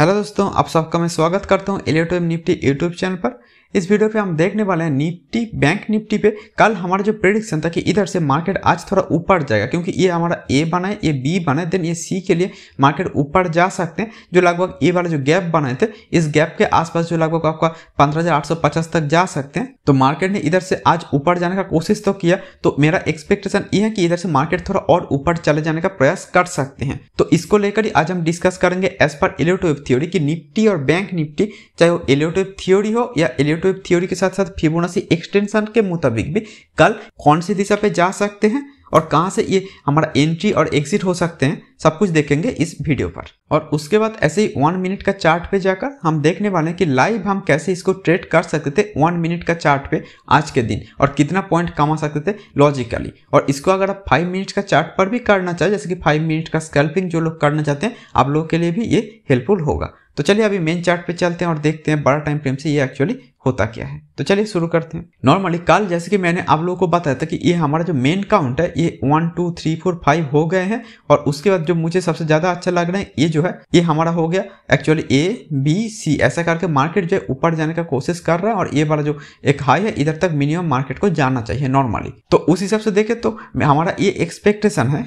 hello दोस्तों आप सबका मैं स्वागत करता हूं एलियोटोम निफ्टी यूट्यूब चैनल पर इस वीडियो पे हम देखने वाले हैं निफ्टी बैंक निफ्टी पे कल हमारा जो प्रेडिक्शन था कि इधर से मार्केट आज थोड़ा ऊपर जाएगा क्योंकि ये हमारा ए बनाए ये बी बनाए देन ये सी के लिए मार्केट ऊपर जा सकते हैं जो लगभग ए वाला जो गैप बनाए थे इस गैप के आसपास जो लगभग आपका पंद्रह तक जा सकते हैं तो मार्केट ने इधर से आज ऊपर जाने का कोशिश तो किया तो मेरा एक्सपेक्टेशन ये है कि इधर से मार्केट थोड़ा और ऊपर चले जाने का प्रयास कर सकते हैं तो इसको लेकर ही आज हम डिस्कस करेंगे एज पर एलियोटिव थ्योरी की निफ्टी और बैंक निफ्टी चाहे वो एलियोटिव थ्योरी हो या एलियो वेव थ्योरी के साथ साथ फिबोनाची एक्सटेंशन के मुताबिक भी कल कौन सी दिशा पे जा सकते हैं और कहाँ से ये हमारा एंट्री और एग्जिट हो सकते हैं सब कुछ देखेंगे इस वीडियो पर और उसके बाद ऐसे ही वन मिनट का चार्ट पे जाकर हम देखने वाले हैं कि लाइव हम कैसे इसको ट्रेड कर सकते थे वन मिनट का चार्ट पे आज के दिन और कितना पॉइंट कमा सकते थे लॉजिकली और इसको अगर आप फाइव मिनट का चार्ट पर भी करना चाहें जैसे कि फाइव मिनट का स्कैल्पिंग जो लोग करना चाहते हैं आप लोगों के लिए भी ये हेल्पफुल होगा तो चलिए अभी मेन चार्ट पे चलते हैं और देखते हैं बड़ा टाइम फ्रेम से ये एक्चुअली होता क्या है तो चलिए शुरू करते हैं नॉर्मली कल जैसे कि मैंने आप लोगों को बताया था कि ये हमारा जो मेन काउंट है ये one two three four five हो गए हैं और उसके बाद जो मुझे सबसे ज़्यादा अच्छा लग रहा है ये जो है ये हमारा हो गया एक्चुअली ए बी सी ऐसा करके मार्केट जो है ऊपर जाने का कोशिश कर रहा है और ये वाला जो एक हाई है इधर तक मिनिमम मार्केट को जाना चाहिए नॉर्मली तो उस हिसाब से देखे तो हमारा ये एक्सपेक्टेशन है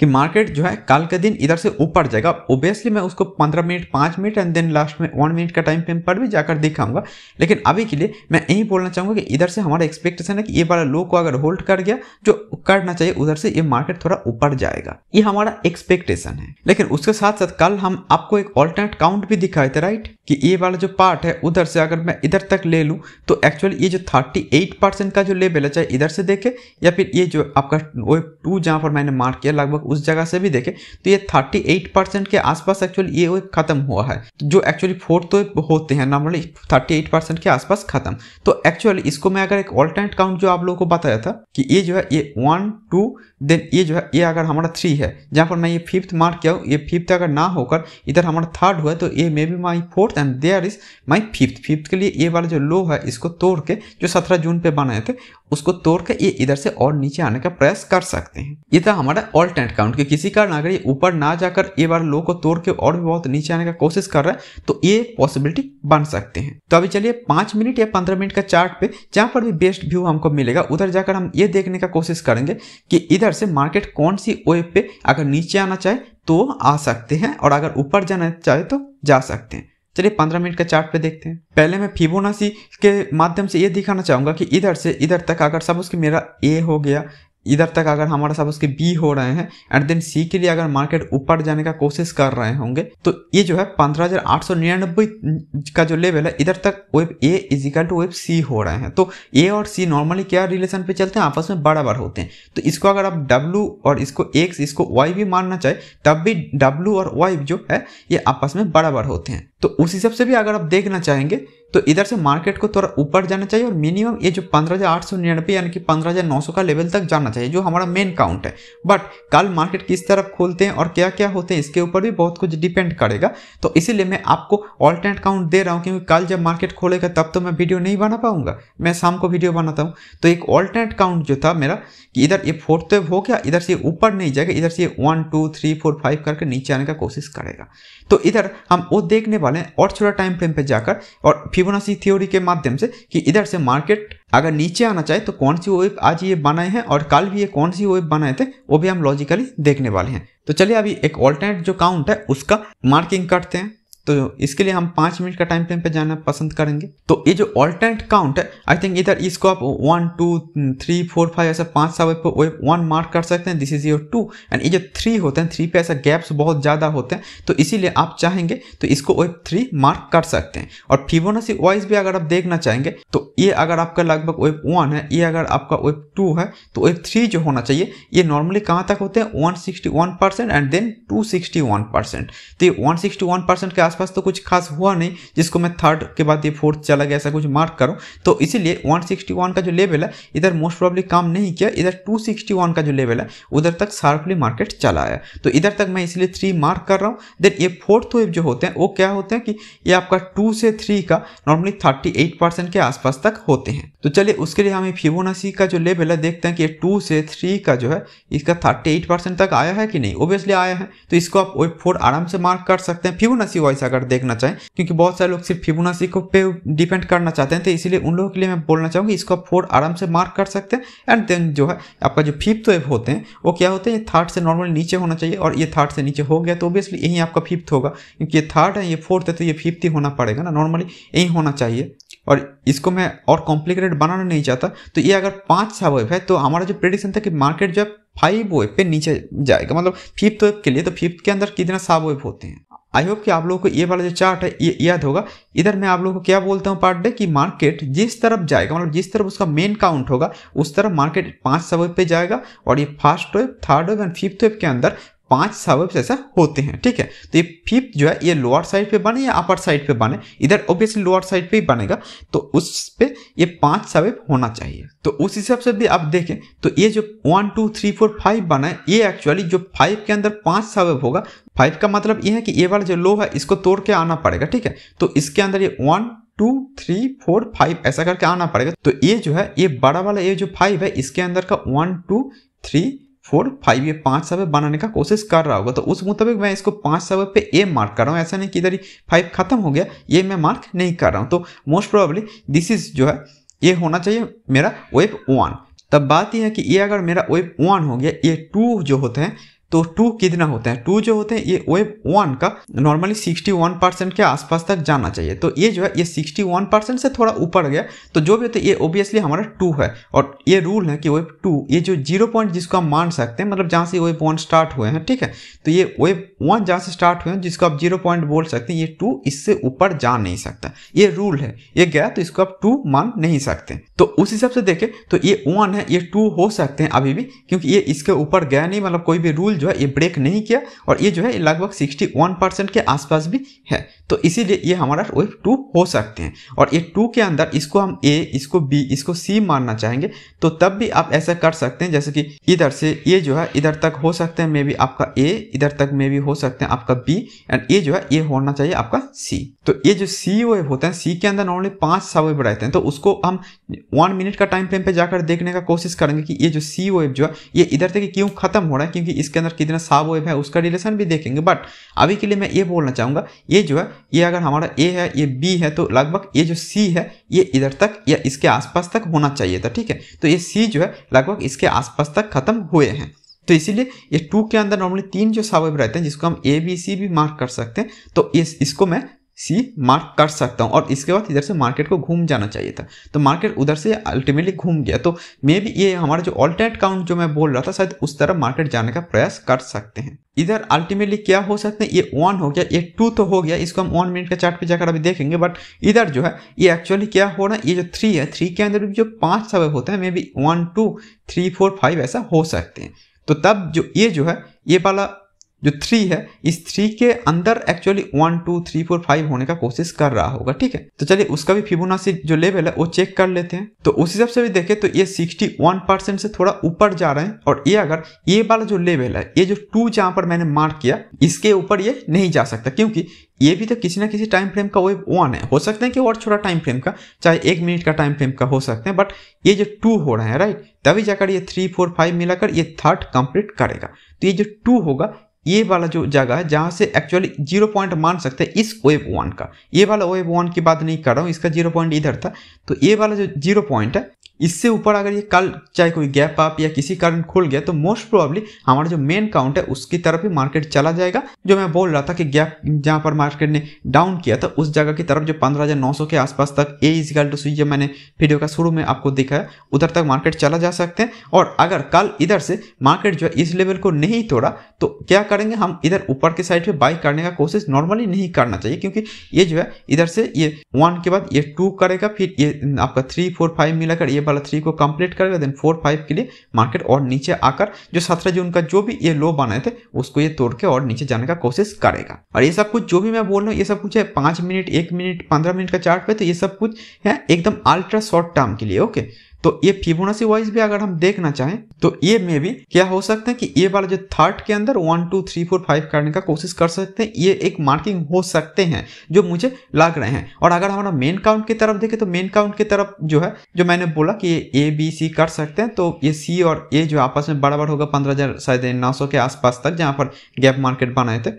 कि मार्केट जो है कल के दिन इधर से ऊपर जाएगा ओबियसली मैं उसको पंद्रह मिनट पाँच मिनट एंड देन लास्ट में वन मिनट का टाइम फ्रेम पर भी जाकर दिखाऊंगा लेकिन अभी के लिए मैं यही बोलना चाहूँगा कि इधर से हमारा एक्सपेक्टेशन है कि ये वाला लो को अगर होल्ड कर गया जो करना चाहिए उधर से ये मार्केट थोड़ा ऊपर जाएगा ये हमारा एक्सपेक्टेशन है लेकिन उसके साथ साथ कल हम आपको एक ऑल्टरनेट काउंट भी दिखाए थे राइट कि ये वाला जो पार्ट है उधर से अगर मैं इधर तक ले लूँ तो एक्चुअली ये जो थर्टी एट परसेंट का जो लेवल है चाहे इधर से देखे या फिर ये जो आपका वो टू जहाँ पर मैंने मार्क किया लगभग उस जगह से भी देखें तो ये थर्टी एट परसेंट के आसपास एक्चुअली ये खत्म हुआ है जो एक्चुअली फोर्थ तो होते हैं नॉर्मली थर्टी एट परसेंट के आसपास खत्म तो एक्चुअली इसको मैं अगर एक ऑल्टरनेट काउंट जो आप लोगों को बताया था कि ये जो है ये वन टू देन ये जो है ये अगर हमारा थ्री है जहाँ पर मैं ये फिफ्थ मार्क किया हूँ ये फिफ्थ अगर ना होकर इधर हमारा थर्ड हुआ तो ये may be my fourth and there is my fifth fifth के लिए ये वाला जो लो है इसको तोड़ के जो सत्रह जून पे बनाए थे उसको तोड़ के ये इधर से और नीचे आने का प्रयास कर सकते हैं ये था हमारा ऑल्टरनेट अकाउंट कि किसी कारण अगर ये ऊपर ना जाकर ये बार लो को तोड़ के और भी बहुत नीचे आने का कोशिश कर रहा है तो ये पॉसिबिलिटी बन सकते हैं तो अभी चलिए पांच मिनट या पंद्रह मिनट का चार्ट पे जहां पर भी बेस्ट व्यू हमको मिलेगा उधर जाकर हम ये देखने का कोशिश करेंगे कि इधर से मार्केट कौन सी वेब पे अगर नीचे आना चाहे तो आ सकते हैं और अगर ऊपर जाना चाहे तो जा सकते हैं चलिए पंद्रह मिनट का चार्ट पे देखते हैं पहले मैं फिबोनाची के माध्यम से ये दिखाना चाहूंगा कि इधर से इधर तक अगर सब कि मेरा ए हो गया इधर तक अगर हमारा साथ उसके बी हो रहे हैं एंड देन सी के लिए अगर मार्केट ऊपर जाने का कोशिश कर रहे होंगे तो ये जो है पंद्रह हजार आठ सौ निन्यानबे का जो लेवल है इधर तक wave A is equal to wave C हो रहे हैं तो ए और सी नॉर्मली क्या रिलेशन पे चलते हैं आपस में बराबर होते हैं तो इसको अगर आप डब्लू और इसको एक्स इसको वाई भी मानना चाहे तब भी डब्लू और वाई जो है ये आपस में बराबर होते हैं तो उस हिसाब से भी अगर आप देखना चाहेंगे तो इधर से मार्केट को थोड़ा ऊपर जाना चाहिए और मिनिमम ये जो पंद्रह हज़ार आठ सौ निन्यानवे यानी कि पंद्रह हज़ार नौ सौ का लेवल तक जाना चाहिए जो हमारा मेन काउंट है बट कल मार्केट किस तरफ खोलते हैं और क्या क्या होते हैं इसके ऊपर भी बहुत कुछ डिपेंड करेगा तो इसीलिए मैं आपको ऑल्टरनेट काउंट दे रहा हूँ क्योंकि कल जब मार्केट खोलेगा तब तो मैं वीडियो नहीं बना पाऊंगा मैं शाम को वीडियो बनाता हूँ तो एक ऑल्टरनेट काउंट जो था मेरा कि इधर ये फोर्थ वेव हो गया इधर से ऊपर नहीं जाएगा इधर से one two three four five करके नीचे आने का कोशिश करेगा तो इधर हम वो देखने वाले हैं और थोड़ा टाइम फ्रेम पर जाकर और फिबोनाची थ्योरी के माध्यम से कि इधर से मार्केट अगर नीचे आना चाहे तो कौन सी वेब आज ये बनाए हैं और कल भी ये कौन सी वेब बनाए थे वो भी हम लॉजिकली देखने वाले हैं तो चलिए अभी एक ऑल्टरनेट जो काउंट है उसका मार्किंग करते हैं तो इसके लिए हम पाँच मिनट का टाइम फ्रेम पे जाना पसंद करेंगे तो ये जो ऑल्टरनेट काउंट है आई थिंक इधर इसको आप one two three four five ऐसा पाँच सा वेब पर वन मार्क कर सकते हैं this is your two and ये जो थ्री होते हैं थ्री पे ऐसा गैप्स बहुत ज़्यादा होते हैं तो इसीलिए आप चाहेंगे तो इसको वेब थ्री मार्क कर सकते हैं और फिवोनासी वाइज भी अगर आप देखना चाहेंगे तो ये अगर आपका लगभग वेब वन है ये अगर आपका वेब टू है तो वेब थ्री जो होना चाहिए ये नॉर्मली कहाँ तक होते हैं one sixty one percent and then two sixty one percent तो ये वन सिक्सटी वन परसेंट के आसपास तो कुछ खास हुआ नहीं जिसको मैं थर्ड के बाद ये फोर्थ चला गया ऐसा कुछ मार्क करूँ तो इसीलिए 161 का जो लेवल है इधर मोस्ट प्रॉब्ली काम नहीं किया इधर 261 का जो लेवल है उधर तक शार्पली मार्केट चला आया तो इधर तक मैं इसलिए थ्री मार्क कर रहा हूँ देन ये फोर्थ वेव जो होते हैं वो क्या होते हैं कि ये आपका टू से थ्री का नॉर्मली थर्टी के आसपास तक होते हैं तो चलिए उसके लिए हमें फिवोनासी का जो लेवल है देखते हैं कि ये टू से थ्री का जो है इसका थर्टी एट परसेंट तक आया है कि नहीं ओबियसली आया है तो इसको आप वेब फोर आराम से मार्क कर सकते हैं फिवोनासी वाइज से अगर देखना चाहें क्योंकि बहुत सारे लोग सिर्फ फिबोनाची को पे डिपेंड करना चाहते हैं तो इसलिए उन लोगों के लिए मैं बोलना चाहूँगी इसको आप फोर आराम से मार्क कर सकते हैं एंड देन जो है आपका जो फिफ्थ वेव होते हैं वो क्या होते हैं ये थर्ड से नॉर्मल नीचे होना चाहिए और ये थर्ड से नीचे हो गया तो ऑब्वियसली यही आपका फिफ्थ होगा क्योंकि ये थर्ड है ये फोर्थ है तो ये फिफ्थ ही होना पड़ेगा ना नॉर्मली यही होना चाहिए और इसको मैं और कॉम्प्लिकेटेड बनाना नहीं चाहता तो ये अगर पाँच सा वेव है तो हमारा जो प्रेडिक्शन था कि मार्केट जो है फाइव वेव पे नीचे जाएगा मतलब फिफ्थ वेव के लिए तो फिफ्थ के अंदर कितना सब वेव होते हैं आई होप कि आप लोगों को ये वाला जो चार्ट है ये याद होगा इधर मैं आप लोगों को क्या बोलता हूँ पार्ट डे कि मार्केट जिस तरफ जाएगा मतलब जिस तरफ उसका मेन काउंट होगा उस तरफ मार्केट सब सौ पे जाएगा और ये first wave third wave and fifth wave के अंदर पांच सबअप्स ऐसा होते हैं ठीक है तो ये फिफ्थ जो है ये लोअर साइड पे बने या अपर साइड पे बने इधर ऑब्वियसली लोअर साइड पे ही बनेगा तो उस पे ये पांच सबअप होना चाहिए तो उस हिसाब से भी आप देखें तो ये जो one two three four five बना है ये एक्चुअली जो फाइव के अंदर पांच सबअप होगा फाइव का मतलब ये है कि ये वाला जो लो है इसको तोड़ के आना पड़ेगा ठीक है तो इसके अंदर ये one two three four five ऐसा करके आना पड़ेगा तो ये जो है ये बड़ा वाला ये जो फाइव है इसके अंदर का one two three four five ये पाँच सब बनाने का कोशिश कर रहा होगा तो उस मुताबिक मैं इसको पाँच सब पे ए मार्क कर रहा हूँ ऐसा नहीं कि इधर ही फाइव खत्म हो गया ये मैं मार्क नहीं कर रहा हूँ तो मोस्ट प्रोबेबली दिस इज जो है ये होना चाहिए मेरा वेब वन तब बात यह है कि ये अगर मेरा वेब वन हो गया ये टू जो होते हैं तो टू कितना होता है टू जो होते हैं ये वेब वन का नॉर्मली 61 परसेंट के आसपास तक जाना चाहिए तो ये जो है ये 61 परसेंट से थोड़ा ऊपर गया तो जो भी होता है ये ओब्वियसली हमारा टू है और ये रूल है कि वेब टू ये जो जीरो पॉइंट जिसको हम मान सकते हैं मतलब जहाँ से वेब वन स्टार्ट हुए हैं ठीक है तो ये वेब वन जहाँ से स्टार्ट हुए हैं जिसको आप जीरो पॉइंट बोल सकते हैं ये टू इससे ऊपर जा नहीं सकता ये रूल है ये गया तो इसको आप टू मान नहीं सकते तो उस हिसाब से देखें तो ये वन है ये टू हो सकते हैं अभी भी क्योंकि ये इसके ऊपर गया नहीं मतलब कोई भी रूल जो है ये ब्रेक नहीं किया और ये जो है लगभग 61 परसेंट के आसपास भी है तो इसीलिए ये हमारा वेव टू हो सकते हैं और ये टू के अंदर इसको हम ए इसको बी इसको सी मानना चाहेंगे तो तब भी आप ऐसा कर सकते हैं जैसे कि इधर से ये जो है इधर तक हो सकते हैं मे बी आपका ए इधर तक मे बी हो सकते हैं आपका बी एंड ये जो है ये होना चाहिए आपका सी तो ये जो सी वेव होते हैं सी के अंदर नॉर्मली पांच सब वेब रहते हैं तो उसको हम वन मिनट का टाइम फ्रेम पे जाकर देखने का कोशिश करेंगे कि ये जो सी वेव जो है ये इधर तक क्यों खत्म हो रहा है क्योंकि इसके अंदर कितना सब वेव है उसका रिलेशन भी देखेंगे बट अभी के लिए मैं ये बोलना चाहूंगा ये जो है ये अगर हमारा ए है ये बी है तो लगभग ये जो सी है ये इधर तक या इसके आसपास तक होना चाहिए था ठीक है तो ये सी जो है लगभग इसके आसपास तक खत्म हुए हैं तो इसीलिए ये टू के अंदर नॉर्मली तीन जो सावेब रहते हैं जिसको हम ए बी सी भी मार्क कर सकते हैं तो इस इसको मैं सी मार्क कर सकता हूँ और इसके बाद इधर से मार्केट को घूम जाना चाहिए था तो मार्केट उधर से अल्टीमेटली घूम गया तो मे बी ये हमारा जो ऑल्टरनेट काउंट जो मैं बोल रहा था शायद उस तरह मार्केट जाने का प्रयास कर सकते हैं इधर अल्टीमेटली क्या हो सकते हैं ये वन हो गया ये टू तो हो गया इसको हम वन मिनट का चार्ट पे जाकर अभी देखेंगे बट इधर जो है ये एक्चुअली क्या हो रहा है ये जो थ्री है थ्री के अंदर भी जो पाँच सबब होता है may be one two three four five ऐसा हो सकते हैं तो तब जो ये जो है ये वाला जो थ्री है इस थ्री के अंदर actually one two three four five होने का कोशिश कर रहा होगा ठीक है तो चलिए उसका भी फिबोनाची जो लेवल है वो चेक कर लेते हैं तो उस हिसाब से भी देखें तो ये सिक्सटी वन परसेंट से थोड़ा ऊपर जा रहे हैं और ये अगर ये वाला जो लेवल है ये जो टू जहां पर मैंने मार्क किया इसके ऊपर ये नहीं जा सकता क्योंकि ये भी तो किसी ना किसी टाइम फ्रेम का वेब वन है हो सकते हैं कि और छोटा टाइम फ्रेम का चाहे एक मिनट का टाइम फ्रेम का हो सकते हैं बट ये जो टू हो रहा है राइट तभी जाकर ये थ्री फोर फाइव मिलाकर ये थर्ड कंप्लीट करेगा तो ये जो टू होगा ये वाला जो जगह है जहाँ से एक्चुअली जीरो पॉइंट मान सकते हैं इस वेब वन का ये वाला वेब वन की बात नहीं कर रहा हूँ इसका जीरो पॉइंट इधर था तो ये वाला जो जीरो पॉइंट है इससे ऊपर अगर ये कल चाहे कोई गैप आप या किसी कारण खुल गया तो मोस्ट प्रोबेबली हमारा जो मेन काउंट है उसकी तरफ ही मार्केट चला जाएगा जो मैं बोल रहा था कि गैप जहाँ पर मार्केट ने डाउन किया था तो उस जगह की तरफ जो पंद्रह के आसपास तक ए इजगल टू सी जो मैंने वीडियो का शुरू में आपको दिखाया उधर तक मार्केट चला जा सकते हैं और अगर कल इधर से मार्केट जो है इस लेवल को नहीं तोड़ा तो क्या करेंगे हम इधर ऊपर के साइड पर बाई करने का कोशिश नॉर्मली नहीं करना चाहिए क्योंकि ये जो है इधर से ये वन के बाद ये टू करेगा फिर ये आपका थ्री फोर फाइव मिलाकर ये वाला थ्री को कंप्लीट करेगा देन फोर फाइव के लिए मार्केट और नीचे आकर जो सत्रह जून का जो भी ये लो बनाए थे उसको ये तोड़ के और नीचे जाने का कोशिश करेगा और ये सब कुछ जो भी मैं बोल रहा हूँ ये सब कुछ है पांच मिनट एक मिनट पंद्रह मिनट का चार्ट पे तो ये सब कुछ है एकदम अल्ट्रा शॉर्ट टर्म के लिए ओके तो ये फिबोनाची वाइज भी अगर हम देखना चाहें तो ये मे भी क्या हो सकता है कि ये वाला जो थर्ड के अंदर one two three four five करने का कोशिश कर सकते हैं ये एक मार्किंग हो सकते हैं जो मुझे लग रहे हैं और अगर हमारा मेन काउंट की तरफ देखें तो मेन काउंट की तरफ जो है जो मैंने बोला कि ये ए बी सी कर सकते हैं तो ये सी और ए जो आपस में बराबर होगा पंद्रह हज़ार शायद नौ सौ के आसपास तक जहाँ पर गैप मार्केट बनाए थे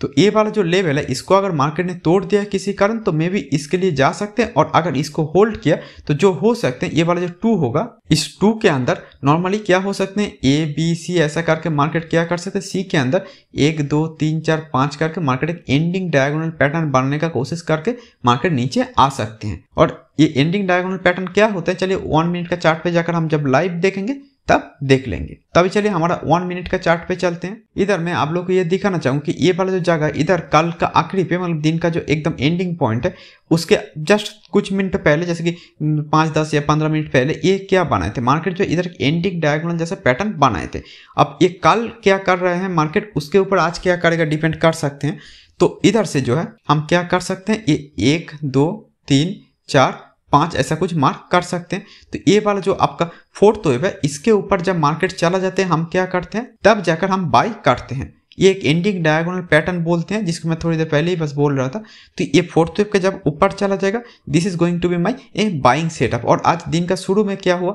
तो ये वाला जो लेवल है इसको अगर मार्केट ने तोड़ दिया किसी कारण तो मे भी इसके लिए जा सकते हैं और अगर इसको होल्ड किया तो जो हो सकते हैं ये वाला जो टू होगा इस टू के अंदर नॉर्मली क्या हो सकते हैं ए बी सी ऐसा करके मार्केट क्या कर सकते हैं सी के अंदर एक दो तीन चार पाँच करके मार्केट एक एंडिंग डायगोनल पैटर्न बनाने का कोशिश करके मार्केट नीचे आ सकते हैं और ये एंडिंग डायगोनल पैटर्न क्या होता है चलिए वन मिनट का चार्ट पे जाकर हम जब लाइव देखेंगे तब देख लेंगे तभी चलिए हमारा वन मिनट का चार्ट पे चलते हैं इधर मैं आप लोग को ये दिखाना चाहूँ कि ये वाला जो जगह इधर कल का आखिरी पे मतलब दिन का जो एकदम एंडिंग पॉइंट है उसके जस्ट कुछ मिनट पहले जैसे कि पाँच दस या पंद्रह मिनट पहले ये क्या बनाए थे मार्केट जो इधर एंडिंग डायगोनल जैसे पैटर्न बनाए थे अब ये कल क्या कर रहे हैं मार्केट उसके ऊपर आज क्या करेगा डिपेंड कर सकते हैं तो इधर से जो है हम क्या कर सकते हैं ये एक दो तीन चार पांच ऐसा कुछ मार्क कर सकते हैं तो ये वाला जो आपका फोर्थ वेव है इसके ऊपर जब मार्केट चला जाते हैं हम क्या करते हैं तब जाकर हम बाई करते हैं ये एक एंडिंग डायगोनल पैटर्न बोलते हैं जिसको मैं थोड़ी देर पहले ही बस बोल रहा था तो ये फोर्थ वेव का जब ऊपर चला जाएगा this is going to be my a buying setup और आज दिन का शुरू में क्या हुआ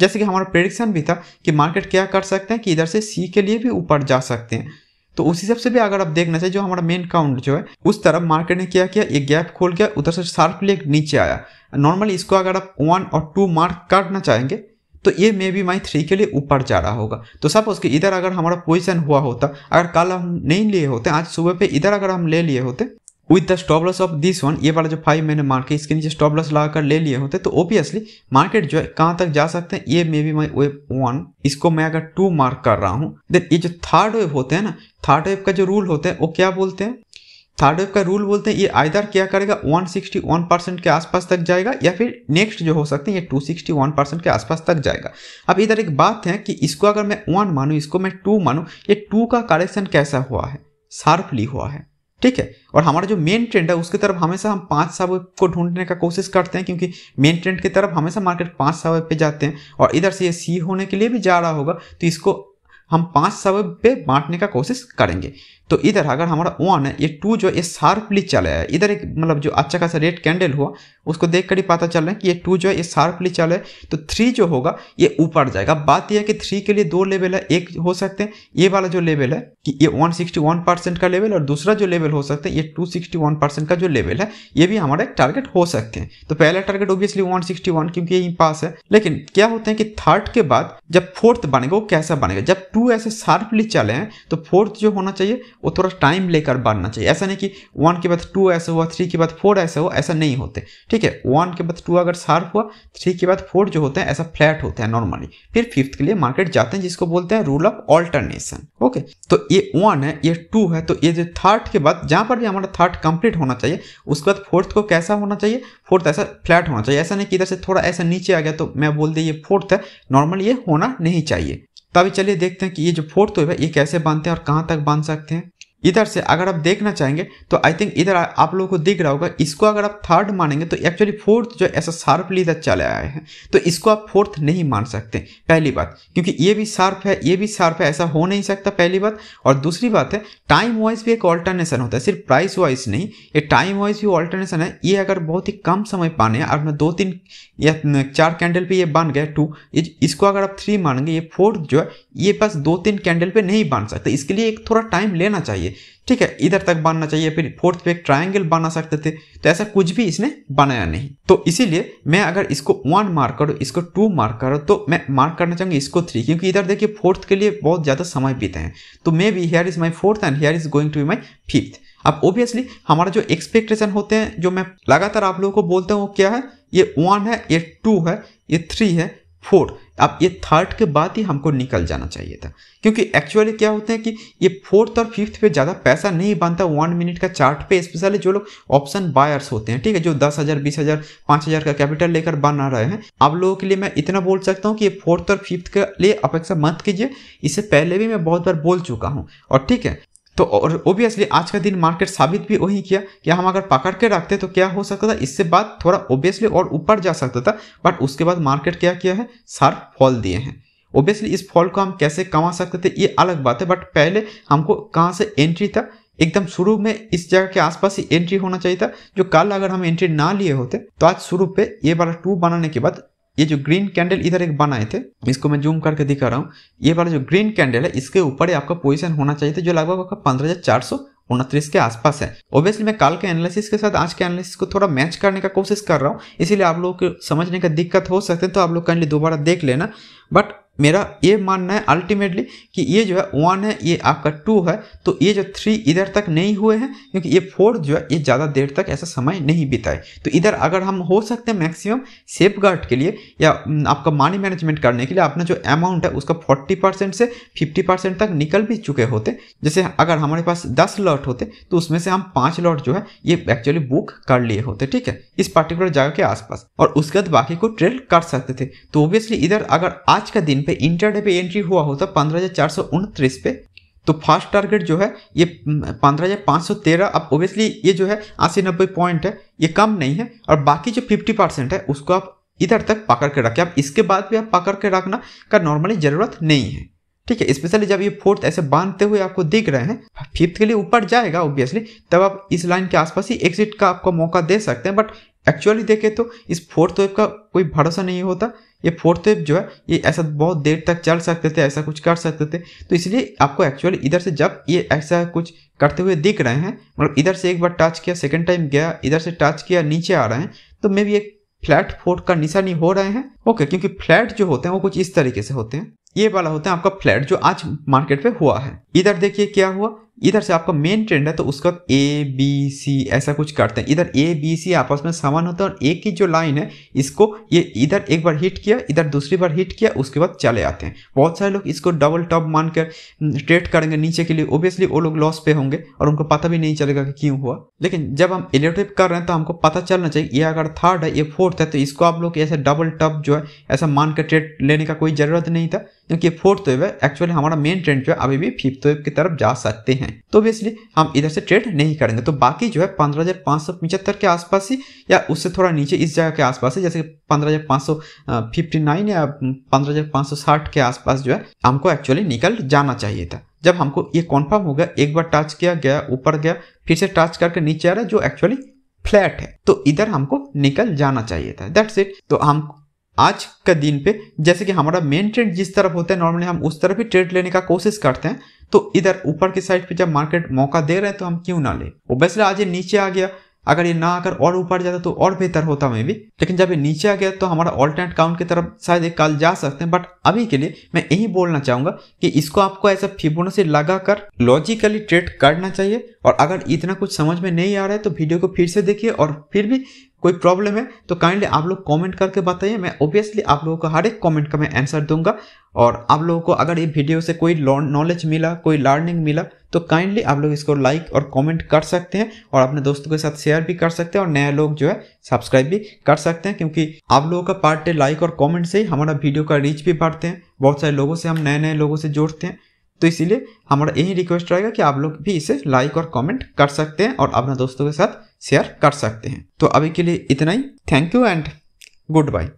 जैसे कि हमारा प्रेडिक्शन भी था कि मार्केट क्या कर सकते हैं कि इधर से सी के लिए भी ऊपर जा सकते हैं तो उस हिसाब से भी अगर आप देखना चाहिए जो हमारा मेन काउंट जो है उस तरफ मार्केट ने क्या किया एक गैप खोल गया उधर से शार्पली नीचे आया नॉर्मली इसको अगर आप वन और टू मार्क करना चाहेंगे तो ये मे बी माई थ्री के लिए ऊपर जा रहा होगा तो सपोज कि इधर अगर हमारा पोजिशन हुआ होता अगर कल हम नहीं लिए होते आज सुबह पे इधर अगर हम ले लिए होते with the stop loss of this one ये वाला जो फाइव मैंने मार्केट इसके नीचे स्टॉप लॉस लगाकर ले लिए होते तो ओबियसली मार्केट जो है कहाँ तक जा सकते हैं ये may be my wave one इसको मैं अगर टू मार्क कर रहा हूँ देन ये जो थर्ड वेब होते हैं ना थर्ड वेब का जो रूल होते हैं वो क्या बोलते हैं थर्ड वेव का रूल बोलते हैं ये आइदर क्या करेगा 161 परसेंट के आसपास तक जाएगा या फिर नेक्स्ट जो हो सकते हैं ये 261 परसेंट के आसपास तक जाएगा अब इधर एक बात है कि इसको अगर मैं वन मानूँ इसको मैं टू मानूँ ये टू का करेक्शन कैसा हुआ है शार्पली हुआ है ठीक है और हमारा जो मेन ट्रेंड है उसकी तरफ हमेशा हम पाँच वेब को ढूंढने का कोशिश करते हैं क्योंकि मेन ट्रेंड की तरफ हमेशा मार्केट पाँच वेब पे जाते हैं और इधर से ये सी होने के लिए भी जा रहा होगा तो इसको हम पाँच वेब पे बांटने का कोशिश करेंगे तो इधर अगर हमारा वन है ये टू जो ये शार्पली चल रहा है इधर एक मतलब जो अच्छा खासा रेड कैंडल हुआ उसको देख कर ही पता चल रहा है कि ये टू जो है ये शार्पली चल रहा है तो थ्री जो होगा ये ऊपर जाएगा बात यह है कि थ्री के लिए दो लेवल है एक हो सकते हैं ये वाला जो लेवल है कि ये वन सिक्सटी वन परसेंट का लेवल और दूसरा जो लेवल हो सकता है ये टू सिक्सटी वन परसेंट का जो लेवल है ये भी हमारा एक टारगेट हो सकते हैं तो पहला target obviously one sixty one क्योंकि यही पास है लेकिन क्या होते हैं कि थर्ड के बाद जब फोर्थ बनेगा वो कैसा बनेगा जब टू ऐसे शार्पली चले हैं तो फोर्थ जो होना चाहिए वो थोड़ा टाइम लेकर बढ़ना चाहिए ऐसा नहीं कि वन के बाद टू ऐसा हुआ थ्री के बाद फोर ऐसा हुआ ऐसा नहीं होते ठीक है वन के बाद टू अगर शार्प हुआ थ्री के बाद फोर जो होते हैं ऐसा फ्लैट होते हैं नॉर्मली फिर फिफ्थ के लिए मार्केट जाते हैं जिसको बोलते हैं रूल ऑफ ऑल्टरनेशन ओके तो ये वन है ये टू है तो ये जो थर्ड के बाद जहाँ पर भी हमारा थर्ड कंप्लीट होना चाहिए उसके बाद फोर्थ को कैसा होना चाहिए फोर्थ ऐसा फ्लैट होना चाहिए ऐसा नहीं कि इधर से थोड़ा ऐसा नीचे आ गया तो मैं बोल दिया ये फोर्थ है नॉर्मल ये होना नहीं चाहिए तो अभी चलिए देखते हैं कि ये जो फोर्थ वेव है ये कैसे बांधते हैं और कहाँ तक बांध सकते हैं इधर से अगर आप देखना चाहेंगे तो आई थिंक इधर आप लोगों को दिख रहा होगा इसको अगर आप थर्ड मानेंगे तो एक्चुअली फोर्थ जो ऐसा शार्पली इधर चले आए हैं तो इसको आप फोर्थ नहीं मान सकते पहली बात क्योंकि ये भी शार्प है ये भी शार्प है ऐसा हो नहीं सकता पहली बात और दूसरी बात है टाइम वाइज भी एक ऑल्टरनेशन होता है सिर्फ प्राइस वाइज नहीं ये टाइम वाइज भी ऑल्टरनेशन है ये अगर बहुत ही कम समय पाने हैं दो तीन या चार कैंडल पर ये बन गए टू इसको अगर आप थ्री मानेंगे ये फोर्थ जो है ये बस दो तीन कैंडल पर नहीं बन सकते इसके लिए एक थोड़ा टाइम लेना चाहिए ठीक है इधर तक बनना चाहिए फिर फोर्थ पे एक ट्रायंगल बना सकते थे तो ऐसा कुछ भी इसने बनाया नहीं तो इसीलिए मैं अगर इसको वन मार्क करूँ इसको टू मार्क करूँ तो मैं मार्क करना चाहूँगी इसको थ्री क्योंकि इधर देखिए फोर्थ के लिए बहुत ज़्यादा समय बीते हैं तो may be here is my fourth and here is going to be my fifth अब ओबियसली हमारा जो एक्सपेक्टेशन होते हैं जो मैं लगातार आप लोगों को बोलता हूँ वो क्या है ये वन है ये टू है ये थ्री है फोर अब ये थर्ड के बाद ही हमको निकल जाना चाहिए था क्योंकि एक्चुअली क्या होते हैं कि ये फोर्थ और फिफ्थ पे ज़्यादा पैसा नहीं बनता वन मिनट का चार्ट पे स्पेशली जो लोग ऑप्शन बायर्स होते हैं ठीक है जो दस हज़ार बीस हज़ार पाँच हज़ार का कैपिटल लेकर बना रहे हैं आप लोगों के लिए मैं इतना बोल सकता हूँ कि ये फोर्थ और फिफ्थ के लिए अपेक्षा मत कीजिए इससे पहले भी मैं बहुत बार बोल चुका हूँ और ठीक है तो और ओबियसली आज का दिन मार्केट साबित भी वही किया कि हम अगर पकड़ के रखते तो क्या हो सकता था इससे बाद थोड़ा ओबियसली और ऊपर जा सकता था बट उसके बाद मार्केट क्या किया है सार फॉल दिए हैं ओबियसली इस फॉल को हम कैसे कमा सकते थे ये अलग बात है बट पहले हमको कहाँ से एंट्री था एकदम शुरू में इस जगह के आसपास ही एंट्री होना चाहिए था जो कल अगर हम एंट्री ना लिए होते तो आज शुरू पे ये वाला टू बनाने के बाद ये जो ग्रीन कैंडल इधर एक बनाए थे इसको मैं जूम करके दिखा रहा हूँ ये वाला जो ग्रीन कैंडल है इसके ऊपर आपका पोजिशन होना चाहिए था जो लगभग आपका पंद्रह हज़ार चार सौ उनतीस के आसपास है ओब्वियसली मैं कल के एनालिसिस के साथ आज के एनालिसिस को थोड़ा मैच करने का कोशिश कर रहा हूँ इसीलिए आप लोग को समझने का दिक्कत हो सकते हैं तो आप लोग काइंडली दोबारा देख लेना बट मेरा ये मानना है अल्टीमेटली कि ये जो है वन है ये आपका टू है तो ये जो थ्री इधर तक नहीं हुए हैं क्योंकि ये फोर जो है ये ज़्यादा देर तक ऐसा समय नहीं बिताए तो इधर अगर हम हो सकते हैं मैक्सिमम सेफ गार्ड के लिए या आपका मनी मैनेजमेंट करने के लिए अपना जो अमाउंट है उसका फोर्टी परसेंट से फिफ्टी परसेंट तक निकल भी चुके होते जैसे अगर हमारे पास दस लॉट होते तो उसमें से हम पाँच लॉट जो है ये एक्चुअली बुक कर लिए होते ठीक है इस पर्टिकुलर जगह के आसपास और उसके बाद बाकी को ट्रेड कर सकते थे तो ओबियसली इधर अगर आज का दिन पे डे पे एंट्री हुआ होता तो पंद्रह हज़ार चार सौ उनतीस पे तो फर्स्ट टारगेट जो है ये पंद्रह हज़ार पाँच सौ तेरह अब ओबियसली ये जो है अस्सी नब्बे पॉइंट है ये कम नहीं है और बाकी जो फिफ्टी परसेंट है उसको आप इधर तक पकड़ के रखें अब इसके बाद भी आप पकड़ के रखना का नॉर्मली ज़रूरत नहीं है ठीक है स्पेशली जब ये फोर्थ ऐसे बांधते हुए आपको दिख रहे हैं फिफ्थ के लिए ऊपर जाएगा ऑब्वियसली तब आप इस लाइन के आसपास ही एग्जिट का आपको मौका दे सकते हैं बट एक्चुअली देखें तो इस फोर्थ वेव का कोई भरोसा नहीं होता ये फोर्थ वेव जो है ये ऐसा बहुत देर तक चल सकते थे ऐसा कुछ कर सकते थे तो इसलिए आपको एक्चुअली इधर से जब ये ऐसा कुछ करते हुए दिख रहे हैं मतलब इधर से एक बार टच किया सेकेंड टाइम गया इधर से टच किया नीचे आ रहे हैं तो मे भी एक फ्लैट फोर्थ का निशानी हो रहे हैं ओके क्योंकि फ्लैट जो होते हैं वो कुछ इस तरीके से होते हैं ये वाला होता है आपका फ्लैट जो आज मार्केट पे हुआ है इधर देखिए क्या हुआ इधर से आपका मेन ट्रेंड है तो उसका ए बी सी ऐसा कुछ करते हैं इधर ए बी सी आपस में समान होता है और ए की जो लाइन है इसको ये इधर एक बार हिट किया इधर दूसरी बार हिट किया उसके बाद चले आते हैं बहुत सारे लोग इसको डबल टॉप मानकर ट्रेड करेंगे नीचे के लिए ओब्वियसली वो लोग लॉस पे होंगे और उनको पता भी नहीं चलेगा कि क्यों हुआ लेकिन जब हम इलेक्ट्रिक कर रहे हैं तो हमको पता चलना चाहिए ये अगर थर्ड है ये फोर्थ है तो इसको आप लोग ऐसे डबल टॉप जो है ऐसा मानकर ट्रेड लेने का कोई ज़रूरत नहीं था क्योंकि फोर्थ वेव है एक्चुअली हमारा मेन ट्रेंड जो है अभी भी फिफ्थ वेव की तरफ जा सकते हैं हैं तो ऑब्वियसली हम इधर से ट्रेड नहीं करेंगे तो बाकी जो है पंद्रह के आसपास ही या उससे थोड़ा नीचे इस जगह के आसपास ही जैसे कि पंद्रह या पंद्रह के आसपास जो है हमको एक्चुअली निकल जाना चाहिए था जब हमको ये कॉन्फर्म हो गया एक बार टच किया गया ऊपर गया फिर से टच करके नीचे आ रहा है जो एक्चुअली फ्लैट है तो इधर हमको निकल जाना चाहिए था दैट्स इट तो हम आज का दिन पे जैसे कि हमारा मेन ट्रेंड जिस तरफ होता है नॉर्मली हम उस तरफ ही ट्रेड लेने का कोशिश करते हैं तो इधर ऊपर की साइड पे जब मार्केट मौका दे रहे हैं तो हम क्यों ना ले ओबियसली आज ये नीचे आ गया अगर ये ना आकर और ऊपर जाता तो और बेहतर होता मे भी लेकिन जब ये नीचे आ गया तो हमारा ऑल्टरनेट काउंट की तरफ शायद एक कल जा सकते हैं बट अभी के लिए मैं यही बोलना चाहूंगा कि इसको आपको ऐसा फिबोनाची लगाकर लॉजिकली ट्रेड करना चाहिए और अगर इतना कुछ समझ में नहीं आ रहा है तो वीडियो को फिर से देखिए और फिर भी कोई प्रॉब्लम है तो काइंडली आप लोग कमेंट करके बताइए मैं ऑब्वियसली आप लोगों का हर एक कमेंट का मैं आंसर दूंगा और आप लोगों को अगर ये वीडियो से कोई नॉलेज मिला कोई लर्निंग मिला तो काइंडली आप लोग इसको लाइक और कमेंट कर सकते हैं और अपने दोस्तों के साथ शेयर भी कर सकते हैं और नया लोग जो है सब्सक्राइब भी कर सकते हैं क्योंकि आप लोगों का पार्ट लाइक और कॉमेंट से ही हमारा वीडियो का रीच भी बढ़ते हैं बहुत सारे लोगों से हम नए नए लोगों से जोड़ते हैं तो इसीलिए हमारा यही रिक्वेस्ट रहेगा कि आप लोग भी इसे लाइक और कमेंट कर सकते हैं और अपना दोस्तों के साथ शेयर कर सकते हैं तो अभी के लिए इतना ही thank you and good bye